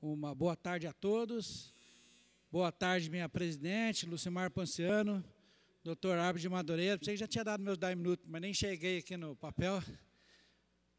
Uma boa tarde a todos. Boa tarde, minha presidente, Lucimar Ponciano, doutor Árbitro de Madureira. Pensei já tinha dado meus 10 minutos, mas nem cheguei aqui no papel.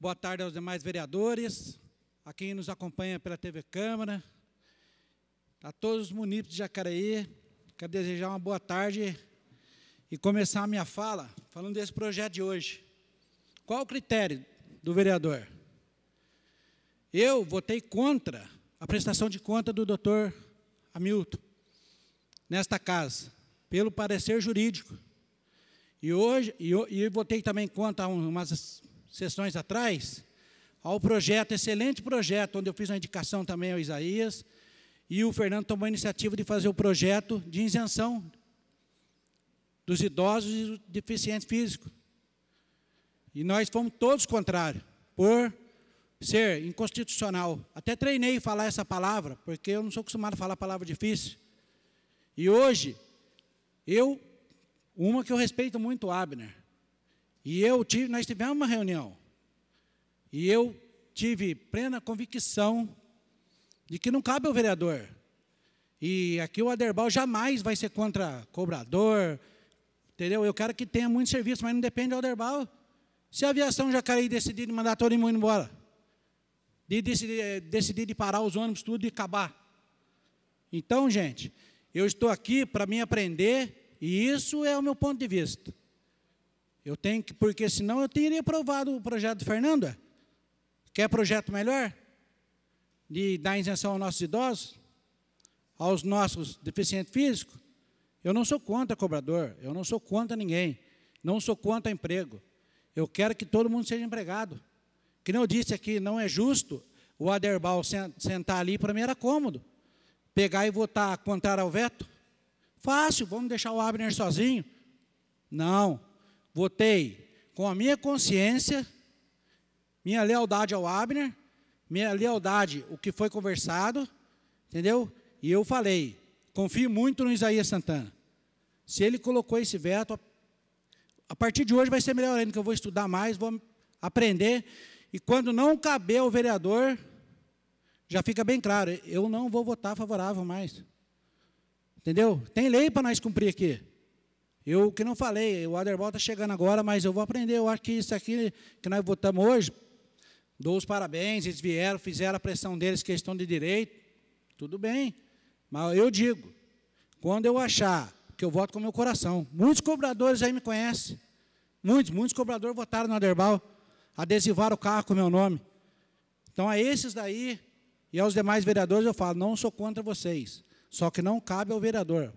Boa tarde aos demais vereadores, a quem nos acompanha pela TV Câmara, a todos os munícipes de Jacareí. Quero desejar uma boa tarde e começar a minha fala falando desse projeto de hoje. Qual o critério do vereador? Eu votei contra a prestação de conta do doutor Hamilton nesta casa, pelo parecer jurídico. E hoje, e eu, eu também em conta algumas umas sessões atrás, ao projeto, excelente projeto, onde eu fiz uma indicação também ao Isaías, e o Fernando tomou a iniciativa de fazer o projeto de isenção dos idosos e deficientes físicos. E nós fomos todos contrários, por ser inconstitucional. Até treinei falar essa palavra, porque eu não sou acostumado a falar palavra difícil. E hoje, eu, uma que eu respeito muito, Abner, e eu tive, nós tivemos uma reunião, e eu tive plena convicção de que não cabe ao vereador. E aqui o Aderbal jamais vai ser contra cobrador, entendeu? Eu quero que tenha muito serviço, mas não depende do Aderbal. Se a aviação já e decidir mandar todo mundo embora, de decidir, eh, decidir de parar os ônibus tudo e acabar. Então, gente, eu estou aqui para me aprender e isso é o meu ponto de vista. Eu tenho que, porque senão eu teria aprovado o projeto do Fernando. É? Quer projeto melhor? De dar isenção aos nossos idosos? Aos nossos deficientes físicos? Eu não sou contra cobrador, eu não sou contra ninguém, não sou contra emprego. Eu quero que todo mundo seja empregado. Que não disse aqui, não é justo o Aderbal sentar ali, para mim era cômodo. Pegar e votar contra o veto? Fácil, vamos deixar o Abner sozinho. Não, votei com a minha consciência, minha lealdade ao Abner, minha lealdade, o que foi conversado, entendeu? E eu falei, confio muito no Isaías Santana. Se ele colocou esse veto, a partir de hoje vai ser melhor ainda, que eu vou estudar mais, vou aprender e quando não caber ao vereador, já fica bem claro, eu não vou votar favorável mais. Entendeu? Tem lei para nós cumprir aqui. Eu que não falei, o Aderbal está chegando agora, mas eu vou aprender. Eu acho que isso aqui que nós votamos hoje, dou os parabéns, eles vieram, fizeram a pressão deles, questão de direito, tudo bem. Mas eu digo, quando eu achar que eu voto com o meu coração, muitos cobradores aí me conhecem, muitos, muitos cobradores votaram no Aderbal, adesivar o carro com o meu nome. Então, a esses daí e aos demais vereadores eu falo: não sou contra vocês, só que não cabe ao vereador.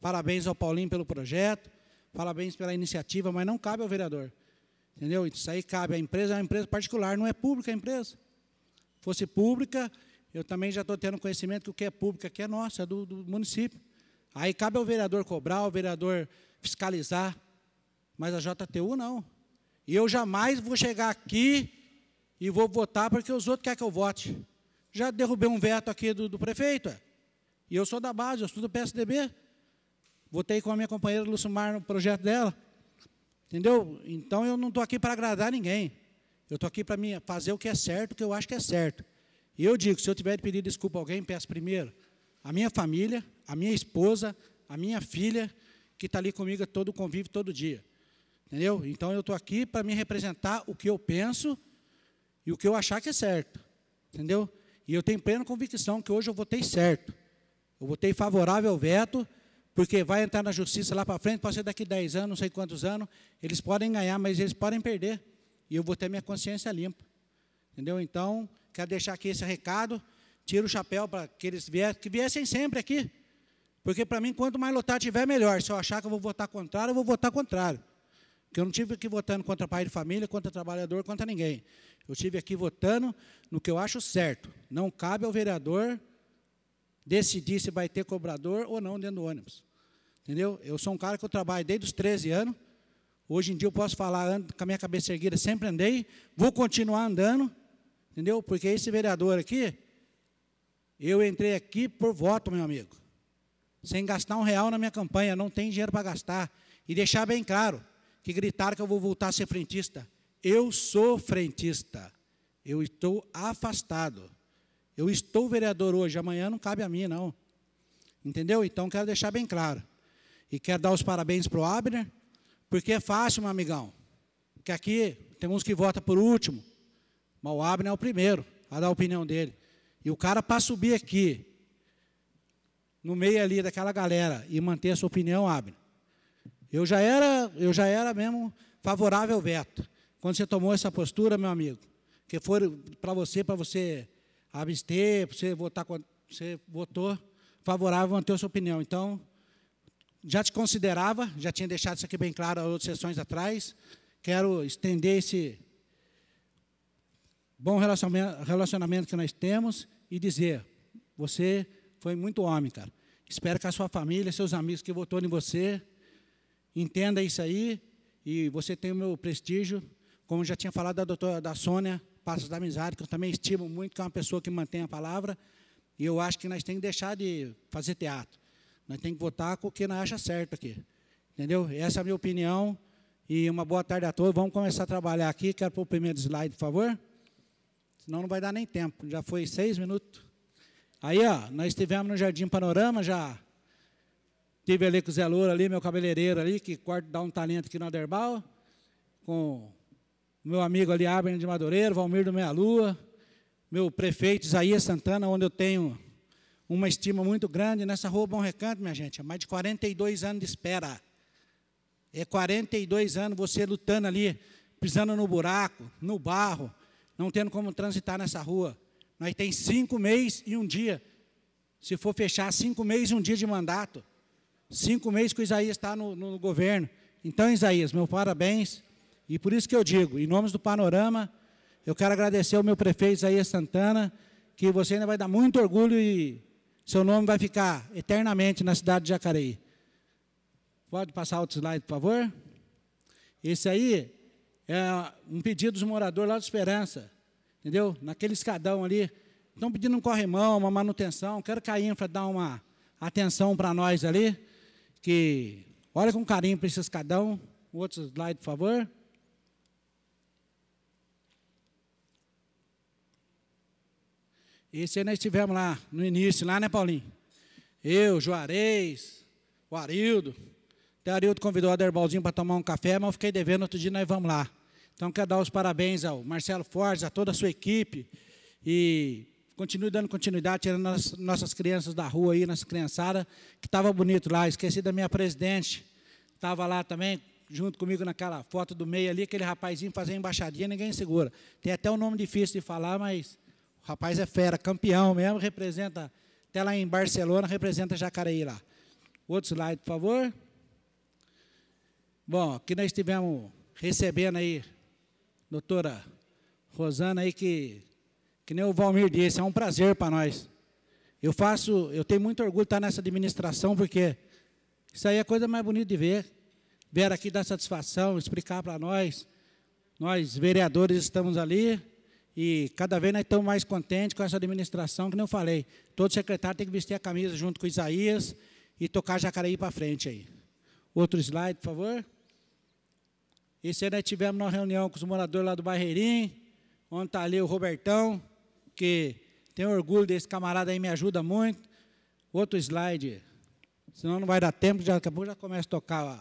Parabéns ao Paulinho pelo projeto, parabéns pela iniciativa, mas não cabe ao vereador. Entendeu? Isso aí cabe à empresa, é uma empresa particular, não é pública a empresa. Fosse pública, eu também já estou tendo conhecimento que o que é público aqui é nosso, é do, do município. Aí cabe ao vereador cobrar, ao vereador fiscalizar, mas a JTU não. E eu jamais vou chegar aqui e vou votar porque os outros querem que eu vote. Já derrubei um veto aqui do, do prefeito. É. E eu sou da base, eu sou do PSDB. Votei com a minha companheira Lucimar no projeto dela. Entendeu? Então eu não estou aqui para agradar ninguém. Eu estou aqui para fazer o que é certo, o que eu acho que é certo. E eu digo, se eu tiver de pedir desculpa a alguém, peço primeiro a minha família, a minha esposa, a minha filha, que está ali comigo todo o convívio, todo dia. Entendeu? Então eu estou aqui para me representar o que eu penso e o que eu achar que é certo. Entendeu? E eu tenho plena convicção que hoje eu votei certo. Eu votei favorável ao veto, porque vai entrar na justiça lá para frente, pode ser daqui 10 anos, não sei quantos anos, eles podem ganhar, mas eles podem perder. E eu vou ter minha consciência limpa. Entendeu? Então, quero deixar aqui esse recado. Tiro o chapéu para que eles vier, que viessem sempre aqui. Porque para mim, quanto mais lotado tiver, melhor. Se eu achar que eu vou votar contrário, eu vou votar contrário. Porque eu não tive aqui votando contra pai de família, contra trabalhador, contra ninguém. Eu estive aqui votando no que eu acho certo. Não cabe ao vereador decidir se vai ter cobrador ou não dentro do ônibus. Entendeu? Eu sou um cara que eu trabalho desde os 13 anos. Hoje em dia eu posso falar, ando, com a minha cabeça erguida, sempre andei. Vou continuar andando, entendeu? Porque esse vereador aqui, eu entrei aqui por voto, meu amigo. Sem gastar um real na minha campanha, não tem dinheiro para gastar. E deixar bem claro, que gritaram que eu vou voltar a ser frentista. Eu sou frentista. Eu estou afastado. Eu estou vereador hoje, amanhã não cabe a mim, não. Entendeu? Então quero deixar bem claro. E quero dar os parabéns para o Abner, porque é fácil, meu amigão. Porque aqui tem uns que votam por último, mas o Abner é o primeiro a dar a opinião dele. E o cara, para subir aqui, no meio ali daquela galera, e manter a sua opinião, Abner, eu já era, eu já era mesmo favorável ao veto. Quando você tomou essa postura, meu amigo, que foi para você, para você abster, para você votar, você votou favorável, manter a sua opinião. Então, já te considerava, já tinha deixado isso aqui bem claro há outras sessões atrás. Quero estender esse bom relacionamento que nós temos e dizer, você foi muito homem, cara. Espero que a sua família, seus amigos que votaram em você, Entenda isso aí e você tem o meu prestígio. Como já tinha falado da doutora da Sônia, Passos da Amizade, que eu também estimo muito, que é uma pessoa que mantém a palavra. E eu acho que nós temos que deixar de fazer teatro. Nós temos que votar com o que nós acha certo aqui. Entendeu? Essa é a minha opinião. E uma boa tarde a todos. Vamos começar a trabalhar aqui. Quero pôr o primeiro slide, por favor. Senão não vai dar nem tempo. Já foi seis minutos. Aí, ó, nós estivemos no Jardim Panorama, já Tive ali com o Zé Loura, ali, meu cabeleireiro ali, que corta, dá um talento aqui no Aderbal, Com meu amigo ali, Abner de Madureira, Valmir do Meia Lua. Meu prefeito, Isaías Santana, onde eu tenho uma estima muito grande. Nessa rua Bom Recanto, minha gente, é mais de 42 anos de espera. É 42 anos você lutando ali, pisando no buraco, no barro, não tendo como transitar nessa rua. Nós temos cinco meses e um dia. Se for fechar cinco meses e um dia de mandato cinco meses que o Isaías está no, no governo. Então, Isaías, meu parabéns. E por isso que eu digo, em nome do Panorama, eu quero agradecer ao meu prefeito Isaías Santana, que você ainda vai dar muito orgulho e seu nome vai ficar eternamente na cidade de Jacareí. Pode passar outro slide, por favor? Esse aí é um pedido dos moradores lá do Esperança, entendeu? Naquele escadão ali. Estão pedindo um corrimão, uma manutenção. Quero que a infra dê uma atenção para nós ali que olha com carinho para esse escadão, outro slide, por favor. Esse aí nós estivemos lá no início, lá, né, Paulinho? Eu, Juarez, o Arildo. Até o Arildo convidou o Aderbalzinho para tomar um café, mas eu fiquei devendo, outro dia nós vamos lá. Então, quero dar os parabéns ao Marcelo Fortes, a toda a sua equipe. E Continue dando continuidade, tirando as, nossas crianças da rua aí, nossa criançada, que estava bonito lá. Esqueci da minha presidente, estava lá também, junto comigo naquela foto do meio ali, aquele rapazinho fazendo embaixadinha, ninguém segura. Tem até um nome difícil de falar, mas o rapaz é fera, campeão mesmo, representa, até lá em Barcelona, representa Jacareí lá. Outro slide, por favor. Bom, aqui nós estivemos recebendo aí, doutora Rosana aí, que que nem o Valmir disse, é um prazer para nós. Eu faço, eu tenho muito orgulho de estar nessa administração, porque isso aí é a coisa mais bonita de ver. Vieram aqui dar satisfação, explicar para nós. Nós, vereadores, estamos ali e cada vez nós estamos mais contentes com essa administração, que nem eu falei. Todo secretário tem que vestir a camisa junto com o Isaías e tocar Jacareí para frente aí. Outro slide, por favor. Esse aí nós tivemos uma reunião com os moradores lá do Barreirinho, onde está ali o Robertão, que tenho orgulho desse camarada aí, me ajuda muito. Outro slide, senão não vai dar tempo, já, daqui a pouco já começa a tocar. Ó.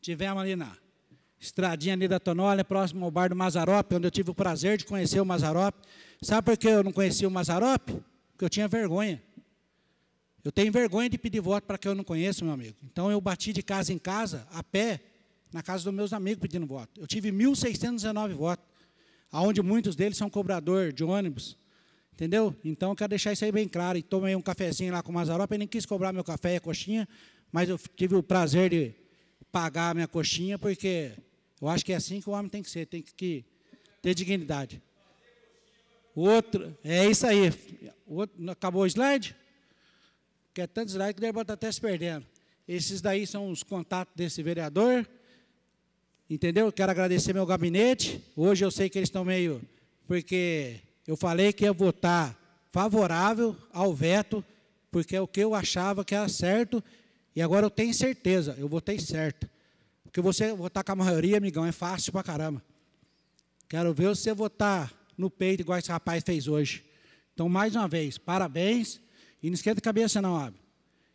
Tivemos ali na estradinha ali da Tonólia, próximo ao bar do Mazarope, onde eu tive o prazer de conhecer o Mazarope. Sabe por que eu não conheci o Mazarope? Porque eu tinha vergonha. Eu tenho vergonha de pedir voto para quem eu não conheço, meu amigo. Então eu bati de casa em casa, a pé, na casa dos meus amigos pedindo voto. Eu tive 1.619 votos, aonde muitos deles são cobrador de ônibus, Entendeu? Então eu quero deixar isso aí bem claro. E tomei um cafezinho lá com o Mazarop, ele nem quis cobrar meu café e a coxinha, mas eu tive o prazer de pagar a minha coxinha, porque eu acho que é assim que o homem tem que ser, tem que ter dignidade. Outro, é isso aí. Outro, acabou o slide? Quer é tanto slide que deve estar até se perdendo. Esses daí são os contatos desse vereador. Entendeu? Quero agradecer meu gabinete. Hoje eu sei que eles estão meio. Porque eu falei que ia votar favorável ao veto, porque é o que eu achava que era certo, e agora eu tenho certeza, eu votei certo. Porque você votar com a maioria, amigão, é fácil pra caramba. Quero ver você votar no peito, igual esse rapaz fez hoje. Então, mais uma vez, parabéns. E não esquenta a cabeça, não, abre,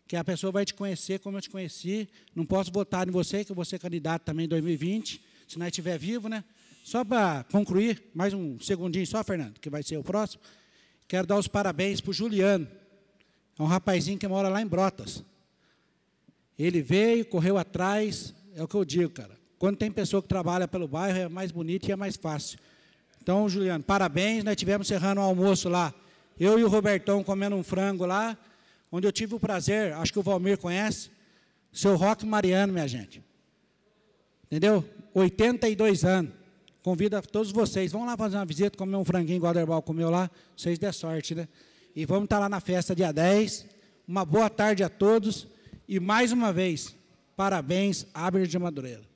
Que a pessoa vai te conhecer como eu te conheci. Não posso votar em você, que eu vou ser candidato também em 2020, se não estiver vivo, né? Só para concluir, mais um segundinho só, Fernando, que vai ser o próximo. Quero dar os parabéns para o Juliano. É um rapazinho que mora lá em Brotas. Ele veio, correu atrás, é o que eu digo, cara. Quando tem pessoa que trabalha pelo bairro, é mais bonito e é mais fácil. Então, Juliano, parabéns. Nós tivemos cerrando um almoço lá. Eu e o Robertão comendo um frango lá, onde eu tive o prazer, acho que o Valmir conhece, seu Roque Mariano, minha gente. Entendeu? 82 anos. Convido todos vocês, vão lá fazer uma visita, comer um franguinho Guaderbal comeu lá, vocês dê sorte, né? E vamos estar tá lá na festa dia 10. Uma boa tarde a todos e mais uma vez, parabéns, Abre de Madureira.